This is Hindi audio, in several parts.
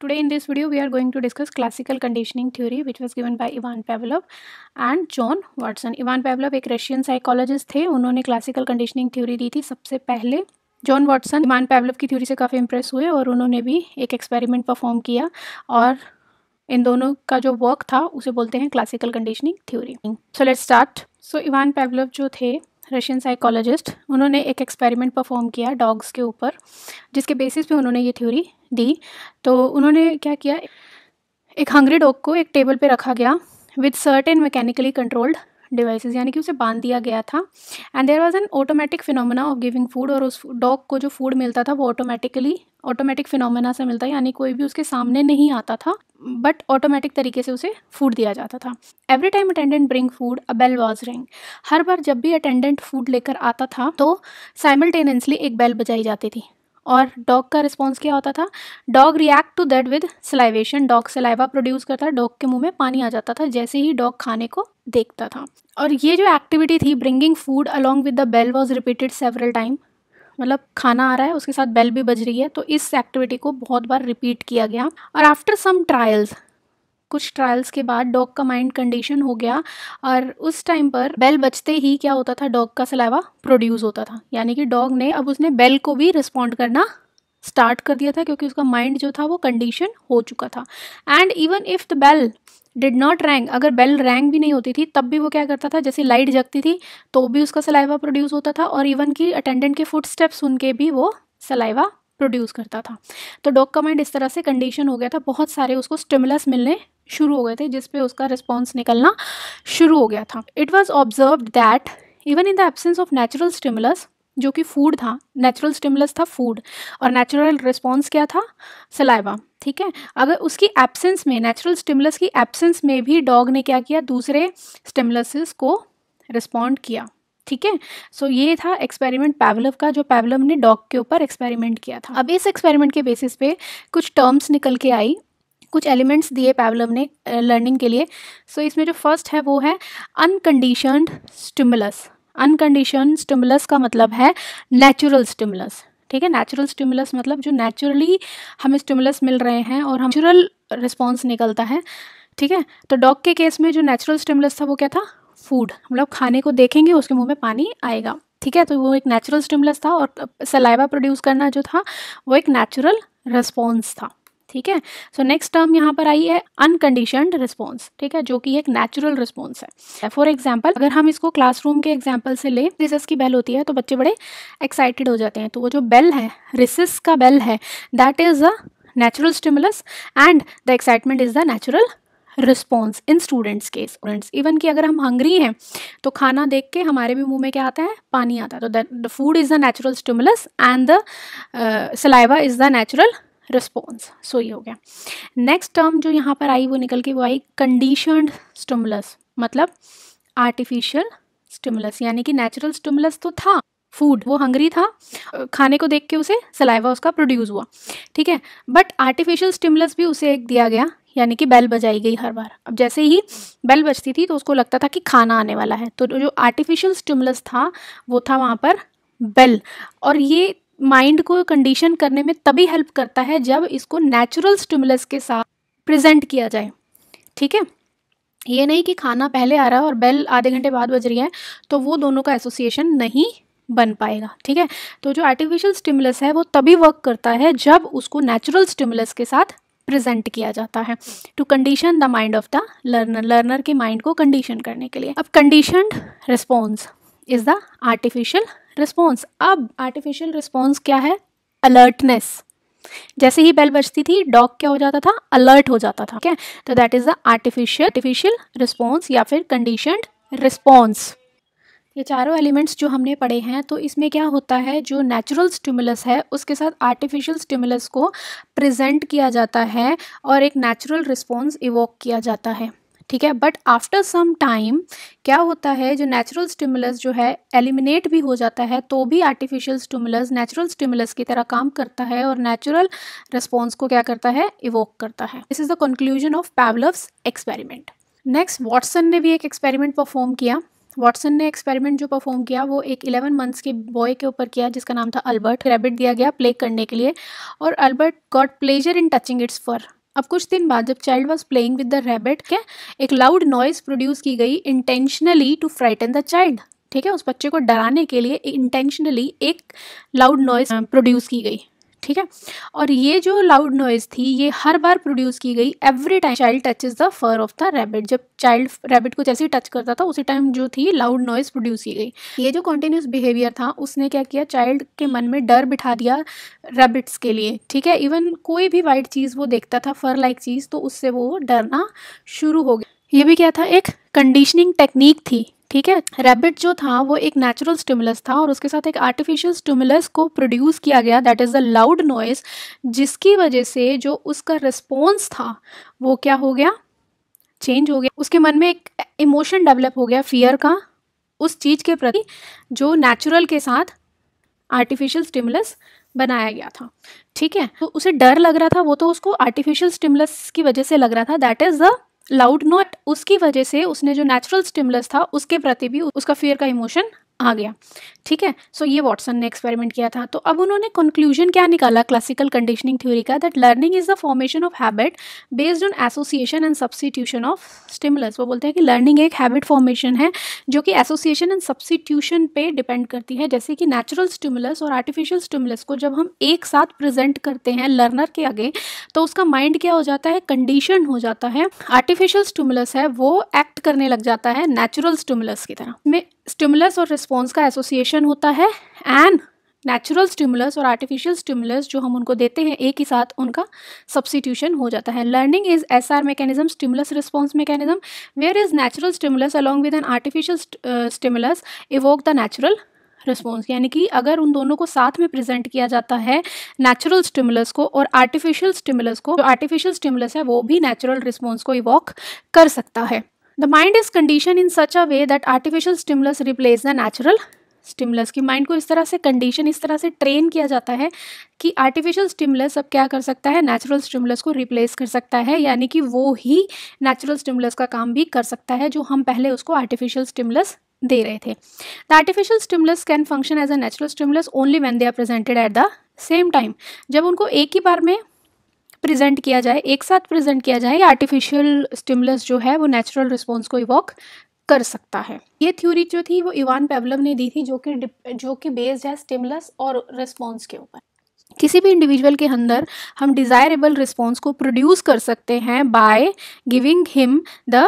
today in this video we are going to discuss classical conditioning theory which was given by Ivan Pavlov and John Watson. Ivan Pavlov एक रशियन साइकोलॉजिस्ट थे उन्होंने क्लासिकल कंडीशनिंग थ्योरी दी थी सबसे पहले जॉन वॉटसन इवान पैवलव की थ्योरी से काफ़ी इंप्रेस हुए और उन्होंने भी एक एक्सपेरिमेंट परफॉर्म किया और इन दोनों का जो वर्क था उसे बोलते हैं classical conditioning theory so let start so Ivan Pavlov जो थे रशियन साइकोलॉजिस्ट उन्होंने एक एक्सपेरिमेंट परफॉर्म किया डॉग्स के ऊपर जिसके बेसिस पे उन्होंने ये थ्योरी दी तो उन्होंने क्या किया एक हंग्री डॉग को एक टेबल पे रखा गया with certain mechanically controlled devices यानी कि उसे बांध दिया गया था and there was an automatic phenomena of giving food और उस डॉग को जो फूड मिलता था वो ऑटोमेटिकली ऑटोमेटिक फिनोमेना से मिलता यानी कोई भी उसके सामने नहीं आता था बट ऑटोमेटिक तरीके से उसे फूड दिया जाता था every time attendant bring food a bell was ring हर बार जब भी अटेंडेंट फूड लेकर आता था तो साइमल्टेनियसली एक बेल बजाई जाती थी और डॉग का रिस्पॉन्स क्या होता था dog react to that with salivation dog saliva produce करता डॉग के मुंह में पानी आ जाता था जैसे ही डॉग खाने को देखता था और ये जो एक्टिविटी थी bringing food along with the bell was repeated several time मतलब खाना आ रहा है उसके साथ बेल भी बज रही है तो इस एक्टिविटी को बहुत बार रिपीट किया गया और आफ्टर सम ट्रायल्स कुछ ट्रायल्स के बाद डॉग का माइंड कंडीशन हो गया और उस टाइम पर बेल बचते ही क्या होता था डॉग का सलावा प्रोड्यूस होता था यानी कि डॉग ने अब उसने बेल को भी रिस्पॉन्ड करना स्टार्ट कर दिया था क्योंकि उसका माइंड जो था वो कंडीशन हो चुका था and even if the bell did not rang अगर बेल रैंग भी नहीं होती थी तब भी वो क्या करता था जैसे लाइट जगती थी तो भी उसका सलाइवा प्रोड्यूस होता था और इवन की अटेंडेंट के फुट स्टेप सुन के भी वो सलाइवा प्रोड्यूस करता था तो डॉग का माइंड इस तरह से कंडीशन हो गया था बहुत सारे उसको स्टिमुलस मिलने शुरू हो गए थे जिसपे उसका रिस्पॉन्स निकलना शुरू हो गया था it was observe that even in the absence of natural stimulus जो कि फूड था नेचुरल स्टिमुलस था फूड और नेचुरल रिस्पॉन्स क्या था सलाइवा ठीक है अगर उसकी एब्सेंस में नेचुरल स्टिमुलस की एब्सेंस में भी डॉग ने क्या किया दूसरे स्टिमुलसिस को रिस्पॉन्ड किया ठीक है सो ये था एक्सपेरिमेंट पैवलव का जो पैवलव ने डॉग के ऊपर एक्सपेरिमेंट किया था अब इस एक्सपेरिमेंट के बेसिस पे कुछ टर्म्स निकल के आई कुछ एलिमेंट्स दिए पैवलव ने लर्निंग के लिए सो so, इसमें जो फर्स्ट है वो है अनकंडीशनड स्टिमुलस अनकंडीशन स्टिमुलस का मतलब है नेचुरल स्टिमुलस ठीक है नेचुरल स्टिमुलस मतलब जो नेचुरली हमें स्टिमुलस मिल रहे हैं और हम नेचुरल रिस्पॉन्स निकलता है ठीक है तो डॉग के केस में जो नेचुरल स्टिमुलस था वो क्या था फूड हम लोग खाने को देखेंगे उसके मुंह में पानी आएगा ठीक है तो वो एक नेचुरल स्टिमुलस था और सलाइवा प्रोड्यूस करना जो था वो एक नेचुरल रिस्पॉन्स था ठीक है सो नेक्स्ट टर्म यहाँ पर आई है अनकंडीशनड रिस्पॉन्स ठीक है जो कि एक नेचुरल रिस्पॉन्स है फॉर एग्जाम्पल अगर हम इसको क्लासरूम के एग्जाम्पल से लें रिसस की बेल होती है तो बच्चे बड़े एक्साइटेड हो जाते हैं तो वो जो बेल है रिसस का बेल है that is a natural stimulus and the excitement is the natural response in students के स्टूडेंट्स इवन कि अगर हम हंग्री हैं तो खाना देख के हमारे भी मुंह में क्या आता है पानी आता है तो the food is the natural stimulus and the saliva is the natural response so ये हो गया नेक्स्ट टर्म जो यहाँ पर आई वो निकल के वो आई कंडीशन स्टिमुलस मतलब आर्टिफिशियल स्टिमुलस यानी कि नेचुरल स्टिमुलस तो था फूड वो हंगरी था खाने को देख के उसे सलाइवा उसका प्रोड्यूस हुआ ठीक है बट आर्टिफिशियल स्टिमुलस भी उसे एक दिया गया यानी कि बैल बजाई गई हर बार अब जैसे ही बैल बजती थी तो उसको लगता था कि खाना आने वाला है तो जो आर्टिफिशियल स्टिमुलस था वो था वहाँ पर बेल और ये माइंड को कंडीशन करने में तभी हेल्प करता है जब इसको नेचुरल स्टिमुलस के साथ प्रेजेंट किया जाए ठीक है ये नहीं कि खाना पहले आ रहा है और बेल आधे घंटे बाद बज रही है तो वो दोनों का एसोसिएशन नहीं बन पाएगा ठीक है तो जो आर्टिफिशियल स्टिमुलस है वो तभी वर्क करता है जब उसको नेचुरल स्टिमुलस के साथ प्रेजेंट किया जाता है to condition the mind of the learner learner के माइंड को कंडीशन करने के लिए अब conditioned response is the artificial response अब आर्टिफिशियल रिस्पॉन्स क्या है अलर्टनेस जैसे ही बेल बजती थी डॉग क्या हो जाता था अलर्ट हो जाता था ठीक है तो that is the artificial artificial response या फिर कंडीशनड रिस्पॉन्स ये चारों एलिमेंट्स जो हमने पढ़े हैं तो इसमें क्या होता है जो नेचुरल स्टिमुलस है उसके साथ आर्टिफिशियल स्टिमुलस को प्रेजेंट किया जाता है और एक नेचुरल रिस्पॉन्स इवोक किया जाता है ठीक है बट आफ्टर सम टाइम क्या होता है जो नेचुरल स्टिमुलस जो है एलिमिनेट भी हो जाता है तो भी आर्टिफिशियल स्टिमुलस नेचुरल स्टिमुलस की तरह काम करता है और नेचुरल रिस्पॉन्स को क्या करता है इवोक करता है this is the conclusion of Pavlov's experiment next Watson ने भी एक एक्सपेरिमेंट परफॉर्म किया वॉटसन ने एक्सपेरिमेंट जो परफॉर्म किया वो एक 11 मंथ्स के बॉय के ऊपर किया जिसका नाम था अल्बर्ट रैबिट दिया गया प्ले करने के लिए और Albert got pleasure in touching its fur अब कुछ दिन बाद जब child was playing with the rabbit क्या एक लाउड नॉइज प्रोड्यूस की गई intentionally to frighten the child ठीक है उस बच्चे को डराने के लिए इंटेंशनली एक लाउड नॉइज प्रोड्यूस की गई ठीक है और ये जो लाउड नॉइज़ थी ये हर बार प्रोड्यूस की गई every time child touches the fur of the rabbit जब चाइल्ड रैबिट को जैसे ही टच करता था उसी टाइम जो थी लाउड नॉइज़ प्रोड्यूस की गई ये जो कॉन्टिन्यूस बिहेवियर था उसने क्या किया चाइल्ड के मन में डर बिठा दिया रैबिट्स के लिए ठीक है इवन कोई भी वाइट चीज़ वो देखता था फर लाइक चीज़ तो उससे वो डरना शुरू हो गया ये भी क्या था एक कंडीशनिंग टेक्निक थी ठीक है रैबिट जो था वो एक नेचुरल स्टिमुलस था और उसके साथ एक आर्टिफिशियल स्टिमुलस को प्रोड्यूस किया गया that is the loud noise जिसकी वजह से जो उसका रिस्पॉन्स था वो क्या हो गया चेंज हो गया उसके मन में एक इमोशन डेवलप हो गया फियर का उस चीज़ के प्रति जो नेचुरल के साथ आर्टिफिशियल स्टिमुलस बनाया गया था ठीक है तो उसे डर लग रहा था वो तो उसको आर्टिफिशियल स्टिमुलस की वजह से लग रहा था that is the loud not उसकी वजह से उसने जो नेचुरल स्टिमुलस था उसके प्रति भी उसका फियर का इमोशन आ गया ठीक है सो so, ये वॉटसन ने एक्सपेरिमेंट किया था तो अब उन्होंने कंक्लूजन क्या निकाला क्लासिकल कंडीशनिंग थ्योरी का that learning is the formation of habit based on association and substitution of stimulus वो बोलते हैं कि लर्निंग एक हैबिट फॉर्मेशन है जो कि एसोसिएशन एंड सब्सिट्यूशन पे डिपेंड करती है जैसे कि नेचुरल स्टिमुलस और आर्टिफिशियल स्टिमुलस को जब हम एक साथ प्रेजेंट करते हैं लर्नर के आगे तो उसका माइंड क्या हो जाता है कंडीशन हो जाता है आर्टिफिशियल स्टिमुलस है वो एक्ट करने लग जाता है नेचुरल स्टिमुलस की तरह में स्टिमुलस और रिस्पॉन्स का एसोसिएशन होता है एंड नेचुरल स्टिमुलस और आर्टिफिशियल स्टिमुलस जो हम उनको देते हैं एक ही साथ उनका सब्सिट्यूशन हो जाता है learning is S R mechanism stimulus response mechanism where is natural stimulus along with an artificial stimulus evoke the natural response यानी कि अगर उन दोनों को साथ में प्रेजेंट किया जाता है नेचुरल स्टिमुलस को और आर्टिफिशियल स्टिमुलस को जो आर्टिफिशियल स्टिमुलस है वो भी नेचुरल रिस्पॉन्स को इवॉक कर सकता है the mind is condition in such a way that artificial stimulus replace the natural stimulus की माइंड को इस तरह से कंडीशन इस तरह से ट्रेन किया जाता है कि आर्टिफिशियल स्टिमुलस अब क्या कर सकता है नेचुरल स्टिमुलस को रिप्लेस कर सकता है यानी कि वो ही नेचुरल स्टिमुलस का काम भी कर सकता है जो हम पहले उसको आर्टिफिशियल स्टिमुलस दे रहे थे the artificial stimulus can function as a natural stimulus only when they are presented at the same time जब उनको एक ही बार में प्रेजेंट किया जाए एक साथ प्रेजेंट किया जाए आर्टिफिशियल स्टिमुलस जो है वो नेचुरल रिस्पॉन्स को इवॉक कर सकता है ये थ्योरी जो थी वो इवान पेवलव ने दी थी जो कि जो कि बेस्ड है स्टिमुलस और रिस्पॉन्स के ऊपर किसी भी इंडिविजुअल के अंदर हम डिज़ायरेबल रिस्पॉन्स को प्रोड्यूस कर सकते हैं by giving him the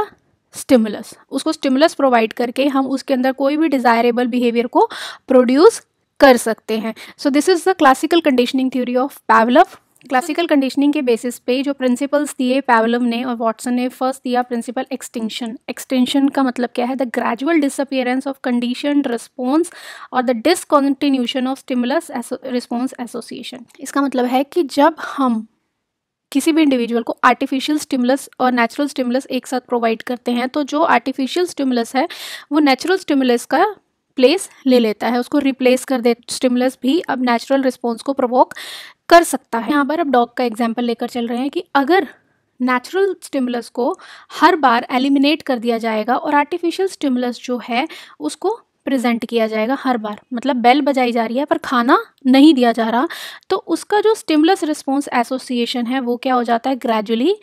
stimulus उसको स्टिमुलस प्रोवाइड करके हम उसके अंदर कोई भी डिज़ायरेबल बिहेवियर को प्रोड्यूस कर सकते हैं so this is the classical conditioning theory of Pavlov classical conditioning के बेसिस पे जो प्रिंसिपल्स दिए पैवलम ने और वॉटसन ने फर्स्ट दिया प्रिंसिपल एक्सटेंशन एक्सटेंशन का मतलब क्या है the gradual disappearance of condition response और the discontinuation of stimulus response association इसका मतलब है कि जब हम किसी भी इंडिविजुअल को आर्टिफिशियल स्टिमुलस और नेचुरल स्टिमुलस एक साथ प्रोवाइड करते हैं तो जो आर्टिफिशियल स्टिमुलस है वो नेचुरल स्टिमुलस का प्लेस ले लेता है उसको रिप्लेस कर दे स्टिमुलस भी अब नेचुरल रिस्पॉन्स को प्रवोक कर सकता है यहाँ पर अब डॉग का एग्जाम्पल लेकर चल रहे हैं कि अगर नेचुरल स्टिमुलस को हर बार एलिमिनेट कर दिया जाएगा और आर्टिफिशियल स्टिमुलस जो है उसको प्रेजेंट किया जाएगा हर बार मतलब बेल बजाई जा रही है पर खाना नहीं दिया जा रहा तो उसका जो स्टिमुलस रिस्पॉन्स एसोसिएशन है वो क्या हो जाता है ग्रेजुअली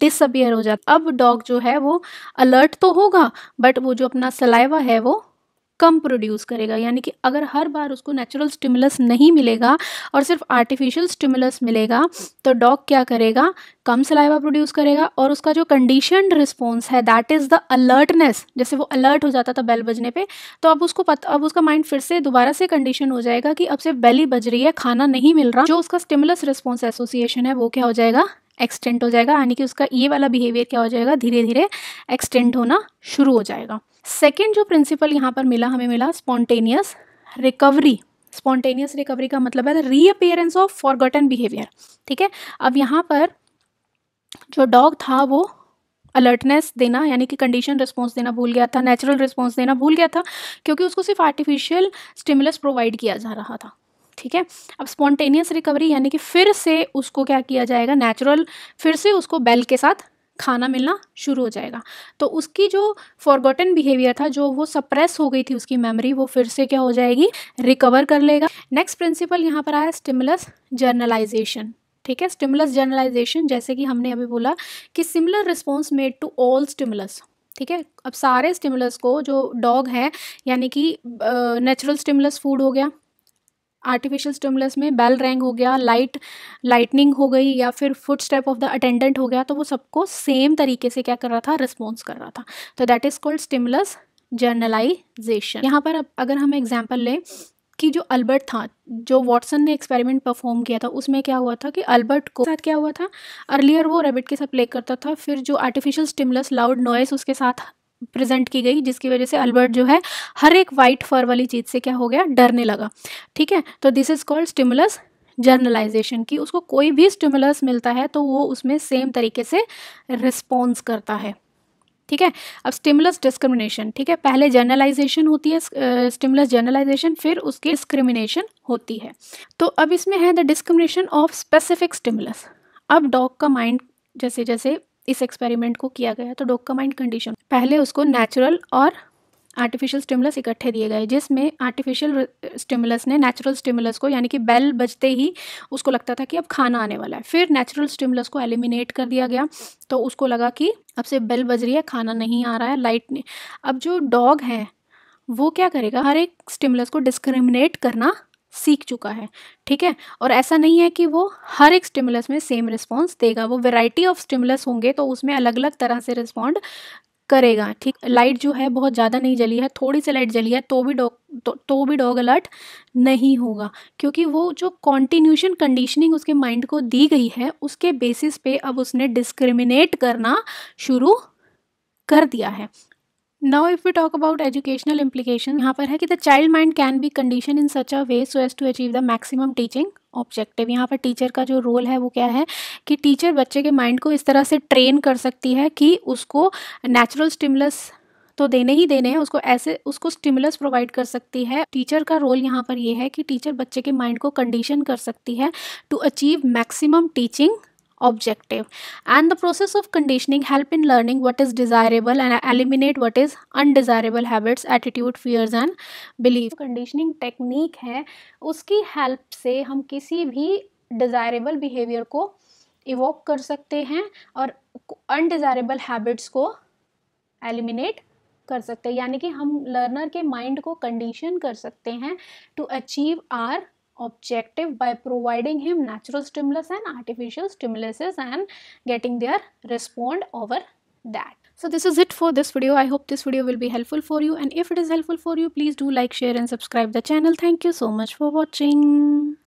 डिसअपियर हो जाता है अब डॉग जो है वो अलर्ट तो होगा बट वो जो अपना सलाइवा है वो कम प्रोड्यूस करेगा यानी कि अगर हर बार उसको नेचुरल स्टिमुलस नहीं मिलेगा और सिर्फ आर्टिफिशियल स्टिमुलस मिलेगा तो डॉग क्या करेगा कम सलाइवा प्रोड्यूस करेगा और उसका जो कंडीशन रिस्पॉन्स है दैट इज़ द अलर्टनेस जैसे वो अलर्ट हो जाता था बेल बजने पे तो अब उसको पता अब उसका माइंड फिर से दोबारा से कंडीशन हो जाएगा कि अब सिर्फ बेली बज रही है खाना नहीं मिल रहा जो उसका स्टिमुलस रिस्पॉन्स एसोसिएशन है वो क्या हो जाएगा एक्सटेंट हो जाएगा यानी कि उसका ये वाला बिहेवियर क्या हो जाएगा धीरे धीरे एक्सटेंट होना शुरू हो जाएगा सेकेंड जो प्रिंसिपल यहाँ पर मिला हमें मिला स्पॉन्टेनियस रिकवरी स्पॉन्टेनियस रिकवरी का मतलब है रीअपेयरेंस ऑफ फॉरगॉटन बिहेवियर ठीक है अब यहाँ पर जो डॉग था वो अलर्टनेस देना यानी कि कंडीशन रिस्पॉन्स देना भूल गया था नेचुरल रिस्पॉन्स देना भूल गया था क्योंकि उसको सिर्फ आर्टिफिशियल स्टिमुलस प्रोवाइड किया जा रहा था ठीक है अब स्पॉन्टेनियस रिकवरी यानी कि फिर से उसको क्या किया जाएगा नेचुरल फिर से उसको बेल के साथ खाना मिलना शुरू हो जाएगा तो उसकी जो फॉरगॉटन बिहेवियर था जो वो सप्रेस हो गई थी उसकी मेमोरी वो फिर से क्या हो जाएगी रिकवर कर लेगा नेक्स्ट प्रिंसिपल यहाँ पर आया स्टिमुलस जर्नलाइजेशन ठीक है स्टिमुलस जर्नलाइजेशन जैसे कि हमने अभी बोला कि similar response made to all stimulus ठीक है अब सारे स्टिमुलस को जो डॉग है यानी कि नेचुरल स्टिमुलस फूड हो गया आर्टिफिशियल स्टिमुलस में बेल रैंग हो गया लाइट लाइटनिंग हो गई या फिर foot step of the attendant हो गया तो वो सबको सेम तरीके से क्या कर रहा था रिस्पॉन्स कर रहा था तो that is called stimulus generalization यहाँ पर अगर हम एग्जाम्पल लें कि जो अल्बर्ट था जो वॉटसन ने एक्सपेरिमेंट परफॉर्म किया था उसमें क्या हुआ था कि अल्बर्ट को साथ क्या हुआ था अर्लियर वो रेबिट के साथ प्ले करता था फिर जो आर्टिफिशियल स्टिमुलस लाउड नॉइस उसके साथ प्रेजेंट की गई जिसकी वजह से अल्बर्ट जो है हर एक वाइट फर वाली चीज़ से क्या हो गया डरने लगा ठीक है तो this is called stimulus generalization की उसको कोई भी स्टिमुलस मिलता है तो वो उसमें सेम तरीके से रिस्पॉन्स करता है ठीक है अब स्टिमुलस डिस्क्रिमिनेशन ठीक है पहले जर्नलाइजेशन होती है स्टिमुलस जर्नलाइजेशन फिर उसकी डिस्क्रिमिनेशन होती है तो अब इसमें है the discrimination of specific stimulus अब डॉग का माइंड जैसे जैसे इस एक्सपेरिमेंट को किया गया तो डोपामाइन कंडीशन पहले उसको नेचुरल और आर्टिफिशियल स्टिमुलस इकट्ठे दिए गए जिसमें आर्टिफिशियल स्टिमुलस ने नेचुरल स्टिमुलस को यानी कि बेल बजते ही उसको लगता था कि अब खाना आने वाला है फिर नेचुरल स्टिमुलस को एलिमिनेट कर दिया गया तो उसको लगा कि अब से बेल बज रही है खाना नहीं आ रहा है लाइट नहीं अब जो डॉग है वो क्या करेगा हर एक स्टिमुलस को डिस्क्रिमिनेट करना सीख चुका है ठीक है और ऐसा नहीं है कि वो हर एक स्टिमुलस में सेम रिस्पॉन्स देगा वो वेराइटी ऑफ स्टिमुलस होंगे तो उसमें अलग अलग तरह से रिस्पॉन्ड करेगा ठीक लाइट जो है बहुत ज़्यादा नहीं जली है थोड़ी सी लाइट जली है तो भी डॉग तो, तो भी डॉग अलर्ट नहीं होगा क्योंकि वो जो कॉन्टीन्यूशन कंडीशनिंग उसके माइंड को दी गई है उसके बेसिस पे अब उसने डिस्क्रिमिनेट करना शुरू कर दिया है now if you talk about educational implication यहाँ पर है कि the child mind can be condition in such a way so as to achieve the maximum teaching objective यहाँ पर टीचर का जो रोल है वो क्या है कि टीचर बच्चे के माइंड को इस तरह से ट्रेन कर सकती है कि उसको नेचुरल स्टिमुलस तो देने ही देने हैं उसको ऐसे उसको स्टिमुलस प्रोवाइड कर सकती है टीचर का रोल यहाँ पर यह है कि टीचर बच्चे के माइंड को कंडीशन कर सकती है to achieve maximum teaching objective and the process of conditioning help in learning what is desirable and eliminate what is undesirable habits attitude fears and belief conditioning technique hai uski help se hum kisi bhi desirable behavior ko evoke kar sakte hain aur undesirable habits ko eliminate कर सकते हैं यानी कि हम लर्नर के माइंड को कंडीशन कर सकते हैं to achieve our objective by providing him natural stimulus and artificial stimuluses and getting their respond over that. So this is it for this video. I hope this video will be helpful for you and if it is helpful for you please do like share and subscribe the channel. Thank you so much for watching.